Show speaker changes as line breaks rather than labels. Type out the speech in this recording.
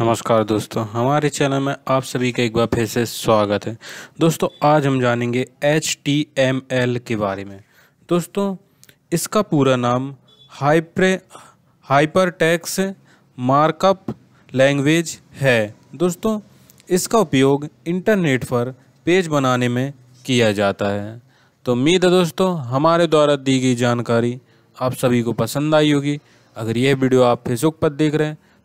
नमस्कार दोस्तों हमारे चैनल में आप सभी का एक बार फिर से स्वागत है दोस्तों आज हम जानेंगे एच टी एम एल के बारे में दोस्तों इसका पूरा नाम हाइप्रे हाइपर टैक्स मार्कअप लैंग्वेज है दोस्तों इसका उपयोग इंटरनेट पर पेज बनाने में किया जाता है तो उम्मीद है दोस्तों हमारे द्वारा दी गई जानकारी आप सभी को पसंद आई होगी अगर यह वीडियो आप फेसबुक पर देख रहे हैं